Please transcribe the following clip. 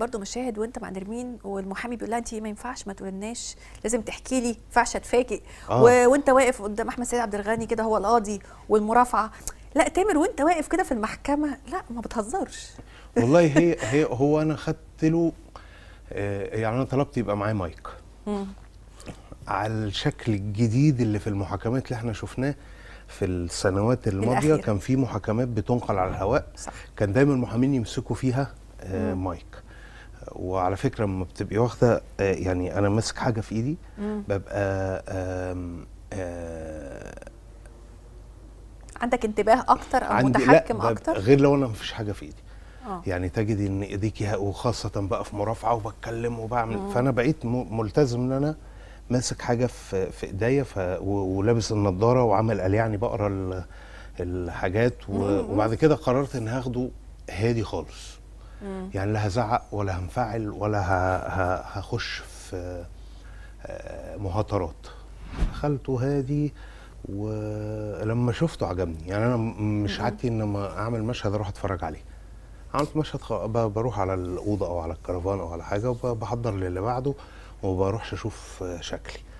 برضه مشاهد وانت مع نرمين والمحامي بيقول لها انت ما ينفعش ما تقولناش لازم تحكي لي ما ينفعش اتفاجئ آه. وانت واقف قدام احمد سيد عبد الغني كده هو القاضي والمرافعه لا تامر وانت واقف كده في المحكمه لا ما بتهزرش والله هي هي هو انا خدت له آه، يعني انا طلبت يبقى معايا مايك م. على الشكل الجديد اللي في المحاكمات اللي احنا شفناه في السنوات الماضيه الأخير. كان في محاكمات بتنقل على الهواء صح. كان دايما المحامين يمسكوا فيها آه مايك وعلى فكره لما بتبقي واخده آه، يعني انا ماسك حاجه في ايدي ببقى آم آم آه، عندك انتباه اكتر او عندي متحكم لا اكتر غير لو انا ما فيش حاجه في ايدي أوه. يعني تجدي ان ايديكي وخاصه بقى في مرافعه وبتكلم وبعمل مم. فانا بقيت ملتزم ان انا ماسك حاجه في في ايديا ولابس النضاره وعامل قال يعني بقرا الحاجات وبعد كده قررت ان هاخده هادي خالص يعني لا هزعق ولا هنفعل ولا هخش في آه، مهاترات دخلته هادي ولما شفته عجبني يعني انا مش عادتي ان اعمل مشهد اروح اتفرج عليه عملت مشهد بروح على الاوضه او على الكرفان او على حاجه وبحضر للي بعده وما بروحش اشوف آه، شكلي